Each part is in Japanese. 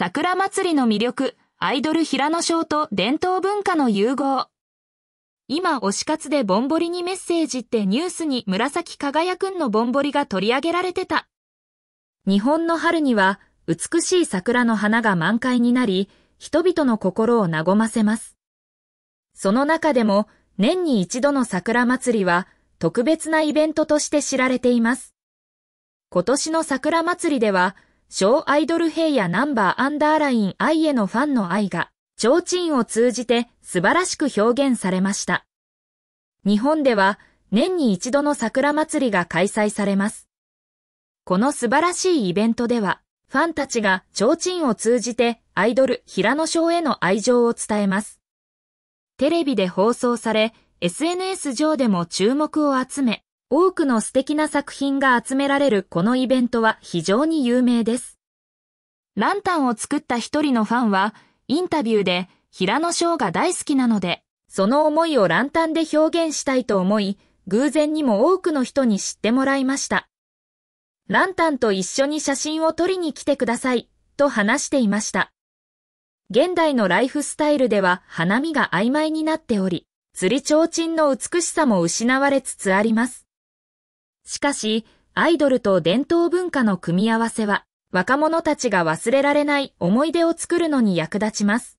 桜祭りの魅力、アイドル平野賞と伝統文化の融合。今、推し活でぼんぼりにメッセージってニュースに紫輝くんのぼんぼりが取り上げられてた。日本の春には美しい桜の花が満開になり、人々の心を和ませます。その中でも、年に一度の桜祭りは特別なイベントとして知られています。今年の桜祭りでは、小アイドル兵やナンバーアンダーライン愛へのファンの愛が、提灯を通じて素晴らしく表現されました。日本では年に一度の桜祭りが開催されます。この素晴らしいイベントでは、ファンたちが提灯を通じてアイドル平野翔への愛情を伝えます。テレビで放送され、SNS 上でも注目を集め、多くの素敵な作品が集められるこのイベントは非常に有名です。ランタンを作った一人のファンは、インタビューで平野翔が大好きなので、その思いをランタンで表現したいと思い、偶然にも多くの人に知ってもらいました。ランタンと一緒に写真を撮りに来てください、と話していました。現代のライフスタイルでは花見が曖昧になっており、釣り提灯の美しさも失われつつあります。しかし、アイドルと伝統文化の組み合わせは、若者たちが忘れられない思い出を作るのに役立ちます。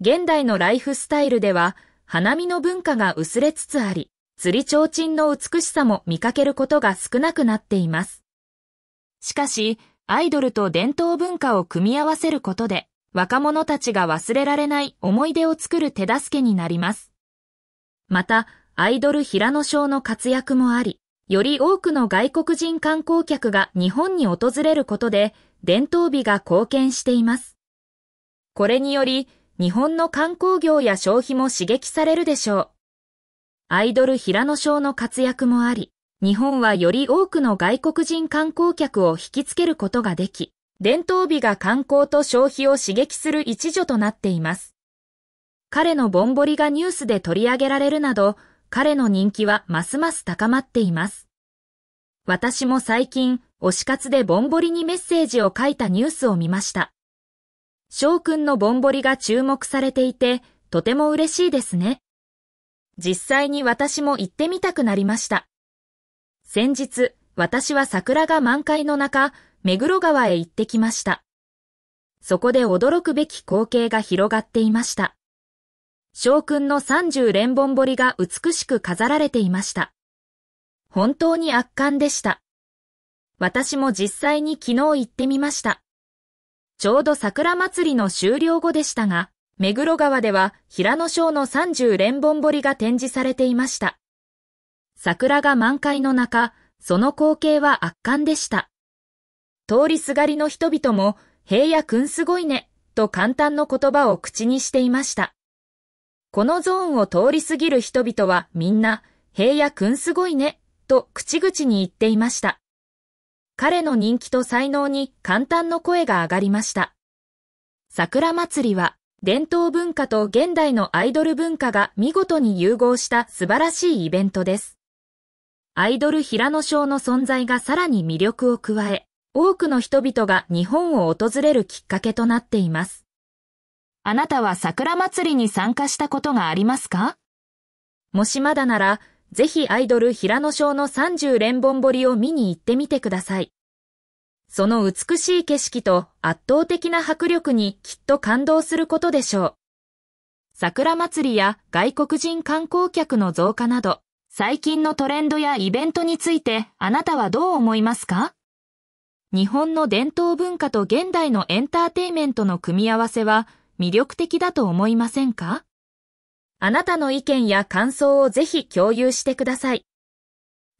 現代のライフスタイルでは、花見の文化が薄れつつあり、釣り提灯の美しさも見かけることが少なくなっています。しかし、アイドルと伝統文化を組み合わせることで、若者たちが忘れられない思い出を作る手助けになります。また、アイドル平野賞の活躍もあり、より多くの外国人観光客が日本に訪れることで、伝統美が貢献しています。これにより、日本の観光業や消費も刺激されるでしょう。アイドル平野翔の活躍もあり、日本はより多くの外国人観光客を引きつけることができ、伝統美が観光と消費を刺激する一助となっています。彼のぼんぼりがニュースで取り上げられるなど、彼の人気はますます高まっています。私も最近、推し活でぼんぼりにメッセージを書いたニュースを見ました。翔くんのぼんぼりが注目されていて、とても嬉しいですね。実際に私も行ってみたくなりました。先日、私は桜が満開の中、目黒川へ行ってきました。そこで驚くべき光景が広がっていました。将軍の30連本彫りが美しく飾られていました。本当に圧巻でした。私も実際に昨日行ってみました。ちょうど桜祭りの終了後でしたが、目黒川では平野省の30連本彫りが展示されていました。桜が満開の中、その光景は圧巻でした。通りすがりの人々も、平野くんすごいね、と簡単の言葉を口にしていました。このゾーンを通り過ぎる人々はみんな、平野くんすごいね、と口々に言っていました。彼の人気と才能に簡単の声が上がりました。桜祭りは、伝統文化と現代のアイドル文化が見事に融合した素晴らしいイベントです。アイドル平野賞の存在がさらに魅力を加え、多くの人々が日本を訪れるきっかけとなっています。あなたは桜祭りに参加したことがありますかもしまだなら、ぜひアイドル平野賞の30連本彫りを見に行ってみてください。その美しい景色と圧倒的な迫力にきっと感動することでしょう。桜祭りや外国人観光客の増加など、最近のトレンドやイベントについてあなたはどう思いますか日本の伝統文化と現代のエンターテイメントの組み合わせは魅力的だと思いませんかあなたの意見や感想をぜひ共有してください。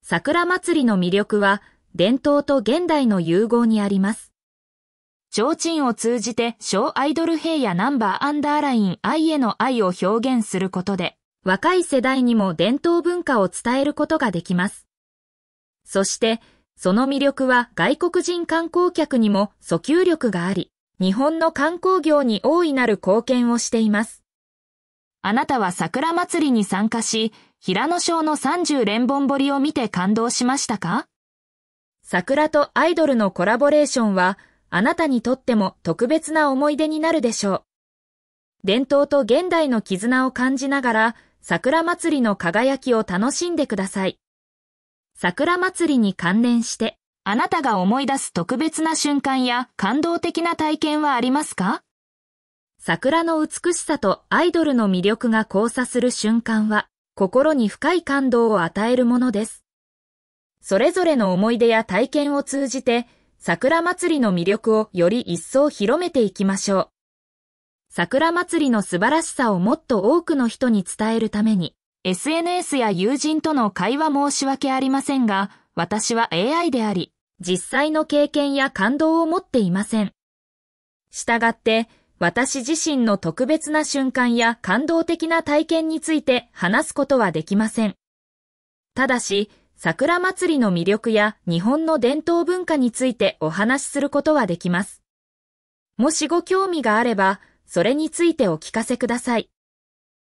桜祭りの魅力は伝統と現代の融合にあります。提灯を通じて小アイドル兵やナンバーアンダーライン愛への愛を表現することで、若い世代にも伝統文化を伝えることができます。そして、その魅力は外国人観光客にも訴求力があり、日本の観光業に大いなる貢献をしています。あなたは桜祭りに参加し、平野省の30連本彫りを見て感動しましたか桜とアイドルのコラボレーションは、あなたにとっても特別な思い出になるでしょう。伝統と現代の絆を感じながら、桜祭りの輝きを楽しんでください。桜祭りに関連して、あなたが思い出す特別な瞬間や感動的な体験はありますか桜の美しさとアイドルの魅力が交差する瞬間は心に深い感動を与えるものです。それぞれの思い出や体験を通じて桜祭りの魅力をより一層広めていきましょう。桜祭りの素晴らしさをもっと多くの人に伝えるために SNS や友人との会話申し訳ありませんが私は AI であり、実際の経験や感動を持っていません。したがって、私自身の特別な瞬間や感動的な体験について話すことはできません。ただし、桜祭りの魅力や日本の伝統文化についてお話しすることはできます。もしご興味があれば、それについてお聞かせください。